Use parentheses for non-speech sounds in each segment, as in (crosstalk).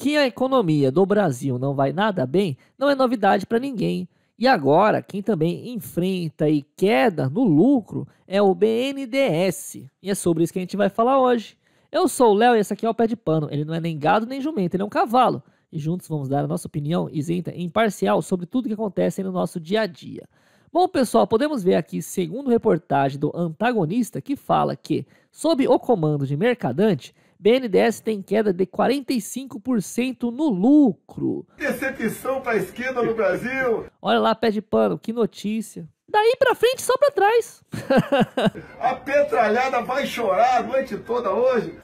Que a economia do Brasil não vai nada bem não é novidade para ninguém. E agora, quem também enfrenta e queda no lucro é o Bnds E é sobre isso que a gente vai falar hoje. Eu sou o Léo e esse aqui é o Pé de Pano. Ele não é nem gado nem jumento, ele é um cavalo. E juntos vamos dar a nossa opinião isenta e imparcial sobre tudo que acontece no nosso dia a dia. Bom, pessoal, podemos ver aqui, segundo reportagem do antagonista, que fala que, sob o comando de Mercadante, BNDES tem queda de 45% no lucro. Decepção para a esquerda no Brasil. Olha lá, pé de pano, que notícia. Daí pra frente, só pra trás. (laughs) a petralhada vai chorar a noite toda hoje.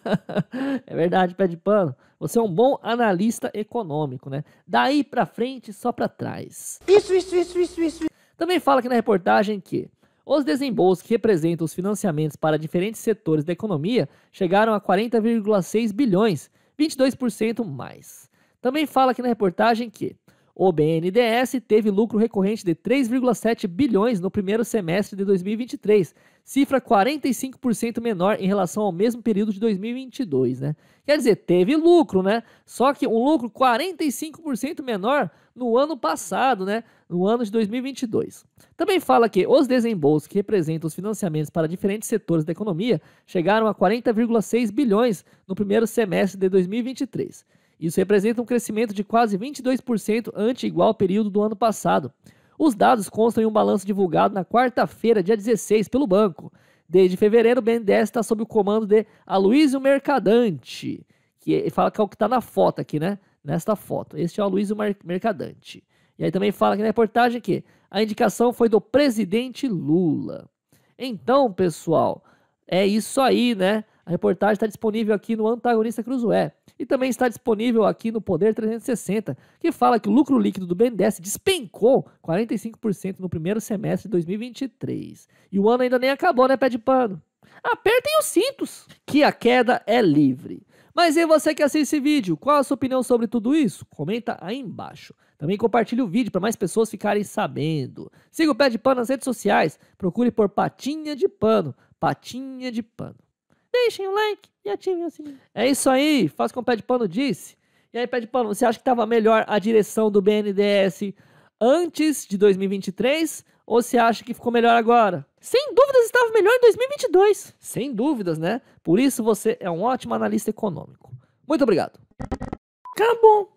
(laughs) é verdade, pé de pano. Você é um bom analista econômico, né? Daí pra frente, só pra trás. Isso, isso, isso, isso, isso. Também fala aqui na reportagem que os desembolsos que representam os financiamentos para diferentes setores da economia chegaram a 40,6 bilhões, 22% mais. Também fala aqui na reportagem que o BNDES teve lucro recorrente de 3,7 bilhões no primeiro semestre de 2023, cifra 45% menor em relação ao mesmo período de 2022, né? Quer dizer, teve lucro, né? Só que um lucro 45% menor no ano passado, né? No ano de 2022. Também fala que os desembolsos que representam os financiamentos para diferentes setores da economia chegaram a 40,6 bilhões no primeiro semestre de 2023. Isso representa um crescimento de quase 22% ante igual período do ano passado. Os dados constam em um balanço divulgado na quarta-feira, dia 16, pelo banco. Desde fevereiro, o BNDES está sob o comando de Aloysio Mercadante, que fala que é o que está na foto aqui, né? Nesta foto. Este é o Aloysio Mercadante. E aí também fala aqui na reportagem que a indicação foi do presidente Lula. Então, pessoal, é isso aí, né? A reportagem está disponível aqui no Antagonista Cruzoé e também está disponível aqui no Poder 360, que fala que o lucro líquido do BNDES despencou 45% no primeiro semestre de 2023. E o ano ainda nem acabou, né, pé de pano? Apertem os cintos, que a queda é livre. Mas e você que assiste esse vídeo, qual a sua opinião sobre tudo isso? Comenta aí embaixo. Também compartilhe o vídeo para mais pessoas ficarem sabendo. Siga o Pé de Pano nas redes sociais, procure por Patinha de Pano, Patinha de Pano deixem o like e ativem o sininho. É isso aí, faz como o Pé de Pano disse. E aí, Pé de Pano, você acha que estava melhor a direção do BNDES antes de 2023 ou você acha que ficou melhor agora? Sem dúvidas estava melhor em 2022. Sem dúvidas, né? Por isso você é um ótimo analista econômico. Muito obrigado. Acabou.